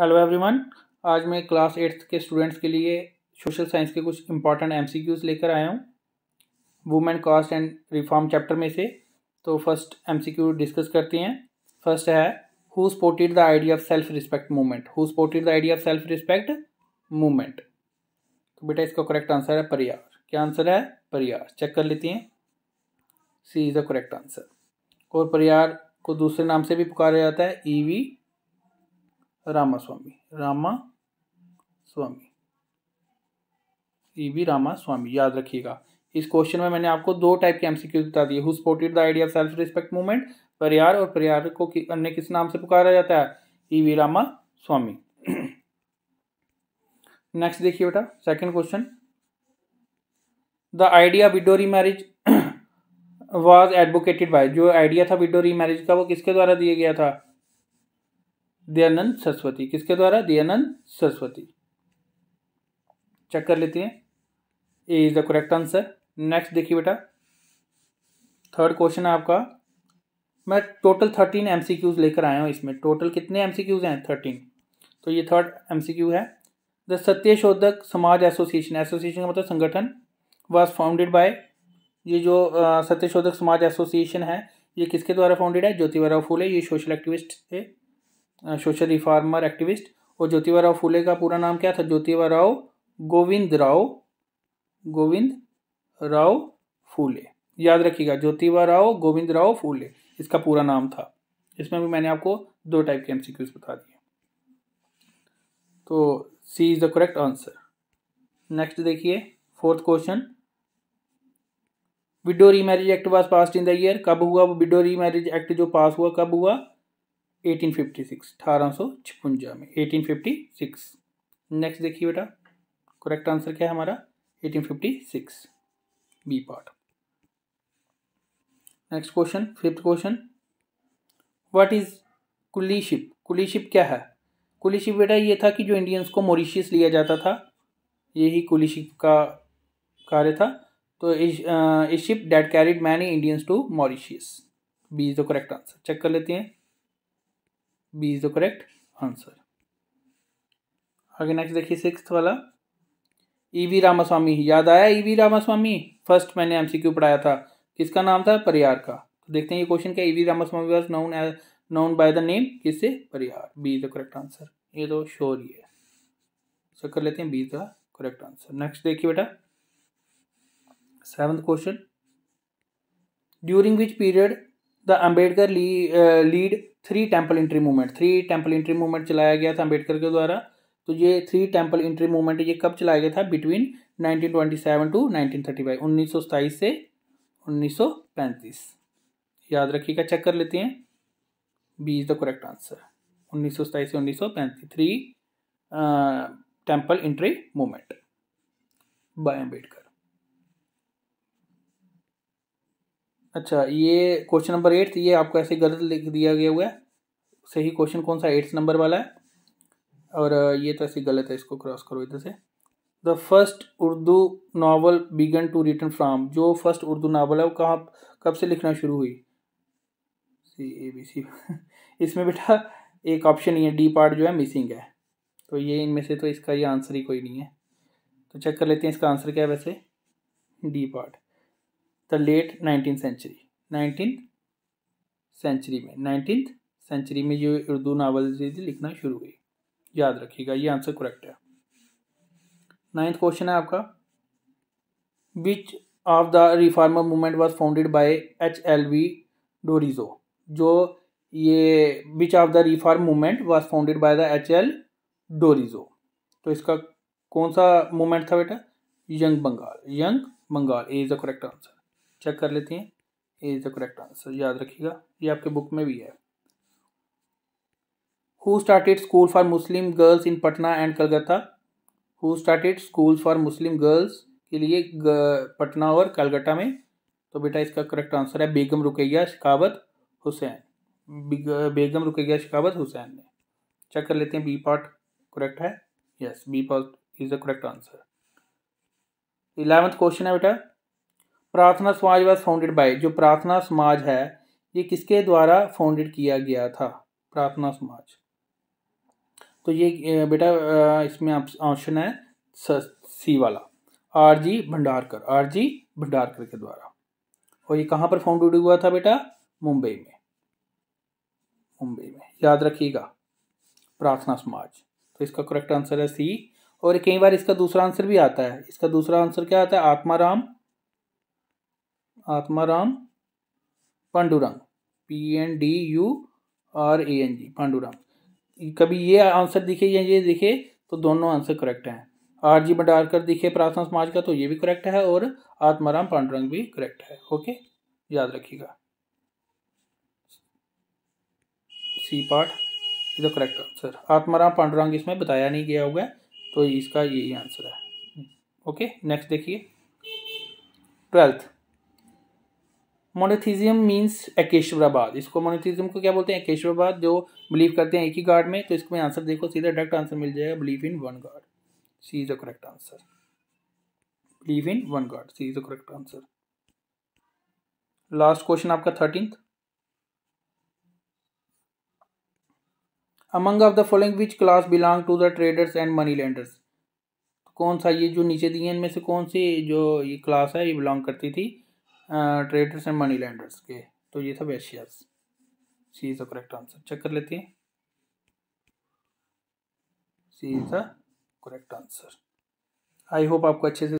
hello everyone आज मैं class eighth के स्टूडेंट्स के लिए सोशल साइंस के कुछ इंपॉर्टेंट एमसीक्यूज लेकर आया हूँ women caste and reform chapter में से तो फर्स्ट एमसीक्यू डिस्कस करते हैं फर्स्ट है who supported the idea of self respect movement who supported the idea of self respect movement तो बेटा इसका करेक्ट आंसर है परियार क्या आंसर है परियार चेक कर लेते हैं C is the correct answer और परियार को दूसरे नाम से भी पुकारा जाता है E e V Ramaswamy Ramaswamy ये e भी रामा स्वामी याद रखिएगा इस क्वेश्चन में मैंने आपको दो टाइप के एमसीक्यूज बता दिए who supported the idea self respect movement Periyar और परियार को कि, अन्य किस नाम से पुकारा जाता है E e V Ramaswamy next देखिए बेटा second question the idea widow marriage was advocated by जो आइडिया था विडो मैरिज का वो किसके द्वारा दिया गया था दयानंद सरस्वती किसके द्वारा दयानंद सरस्वती चेक कर लेते हैं A is the correct answer next देखिए बेटा थर्ड क्वेश्चन है आपका मैं total thirteen M C Qs लेकर आया हूँ इसमें टोटल कितने एम सी क्यूज हैं थर्टीन तो ये थर्ड एम सी क्यू है the Satyashodhak Samaj association association का मतलब संगठन वॉज फाउंडेड बाय ये जो सत्यशोधक समाज एसोसिएशन है ये किसके द्वारा फाउंडेड है राव फूले ये सोशल एक्टिविस्ट थे सोशल रिफार्मर एक्टिविस्ट और ज्योतिबा राव फूले का पूरा नाम क्या था ज्योतिबा राव गोविंद राव गोविंद राव फूले याद रखिएगा ज्योतिबा राव गोविंद राव फूले इसका पूरा नाम था इसमें भी मैंने आपको दो टाइप के एमसीक्यूज बता दिए तो C is the correct answer next देखिए fourth question widow remarriage act was passed in the year कब हुआ विडो री मैरिज एक्ट जो पास हुआ कब हुआ 1856 अठारह में 1856 नेक्स्ट देखिए बेटा करेक्ट आंसर क्या है हमारा 1856 B part next question fifth question what is coolieship coolieship क्या है कुलीशिप बेटा ये था कि जो इंडियंस को मॉरिशियस लिया जाता था यही कुलीशिप का कार्य था तो इस ship that carried many Indians to Mauritius B is the correct answer चेक कर लेते हैं B is the correct answer आगे नेक्स्ट देखिए सिक्स वाला ई वी रामास्वामी याद आया ई वी रामास्वामी फर्स्ट मैंने एमसीक्यू पढ़ाया था किसका नाम था परियार का तो देखते हैं ये क्वेश्चन क्या E V Ramaswamy was known as known by the name किससे Periyar B is the correct answer ये तो श्योर ही है सो कर लेते हैं B is the correct answer next देखिए बेटा seventh question during which period the Ambedkar lead three temple entry movement three temple entry movement चलाया गया था अम्बेडकर के द्वारा तो ये थ्री टेम्पल इंट्री मूवमेंट ये कब चलाया गया था बिटवीन 1927 टू 1935 1927 से पैंतीस याद रखिएगा चेक कर लेते हैं B is the correct answer उन्नीस से उन्नीस three temple entry movement by Ambedkar अच्छा ये क्वेश्चन नंबर एट ये आपको ऐसे गलत लिख दिया गया हुआ है सही क्वेश्चन कौन सा एट्थ नंबर वाला है और ये तो ऐसे गलत है इसको क्रॉस करो इधर से the first Urdu novel began to return from जो फर्स्ट उर्दू नावल है वो कहाँ कब से लिखना शुरू हुई सी ए बी सी इसमें बेटा एक ऑप्शन नहीं है डी पार्ट जो है मिसिंग है तो ये इनमें से तो इसका ये आंसर ही कोई नहीं है तो चेक कर लेते हैं इसका आंसर क्या है वैसे D part the late nineteen century nineteen century में नाइनटीन सेंचुरी में ये उर्दू नावल लिखना शुरू हुई याद रखिएगा ये आंसर करेक्ट है नाइन्थ क्वेश्चन है आपका which of the reformer movement was founded by H L V Derozio जो ये which of the reform movement was founded by the H L Derozio तो इसका कौन सा मूवमेंट था बेटा young Bengal young Bengal A is the correct answer चेक कर लेते हैं इज द करेक्ट आंसर याद रखिएगा ये आपके बुक में भी है who started school for Muslim girls in Patna and Calcutta who started school for Muslim girls के लिए पटना और कलकत्ता में तो बेटा इसका करेक्ट आंसर है बेगम रुकैया शिकावत हुसैन बेगम रुकैया शिकावत हुसैन ने चेक कर लेते हैं बी पार्ट करेक्ट है yes B part is the correct answer eleventh question है बेटा प्रार्थना समाज वॉज फाउंडेड बाय जो प्रार्थना समाज है ये किसके द्वारा फाउंडेड किया गया था प्रार्थना समाज तो ये बेटा इसमें ऑप्शन है सी वाला R G Bhandarkar R G Bhandarkar के द्वारा और ये कहाँ पर फाउंडेड हुआ था बेटा मुंबई में मुंबई में याद रखिएगा प्रार्थना समाज तो इसका करेक्ट आंसर है सी और कई बार इसका दूसरा आंसर भी आता है इसका दूसरा आंसर क्या आता है Atmaram Atmaram Pandurang P N D U R A N G Pandurang कभी ये आंसर दिखे या ये दिखे तो दोनों आंसर करेक्ट हैं आर जी भंडारकर दिखे प्रार्थना समाज का तो ये भी करेक्ट है और आत्माराम पांडुरंग भी करेक्ट है ओके याद रखिएगा C part is the correct answer Atmaram Pandurang इसमें बताया नहीं गया होगा तो इसका यही आंसर है ओके नेक्स्ट देखिए ट्वेल्थ मोनोथीजियम मीन्स एकेश्वराबाद इसको मोनोथीजियम को क्या बोलते हैं एकेश्वराबाद जो बिलीव करते हैं एक ही गार्ड में तो इसमें आंसर देखो सीधा डायरेक्ट आंसर मिल जाएगा believe in one god C is the correct answer believe in one god C is the correct answer last question आपका thirteenth among of the following which class belong to the traders and money lenders कौन सा ये जो नीचे दिए इनमें से कौन सी जो ये क्लास है ये बिलोंग करती थी ट्रेडर्स एंड मनी लैंडर्स के तो ये सब एशियाज C is the correct answer चेक कर लेते हैं C is the correct answer I hope आपको अच्छे से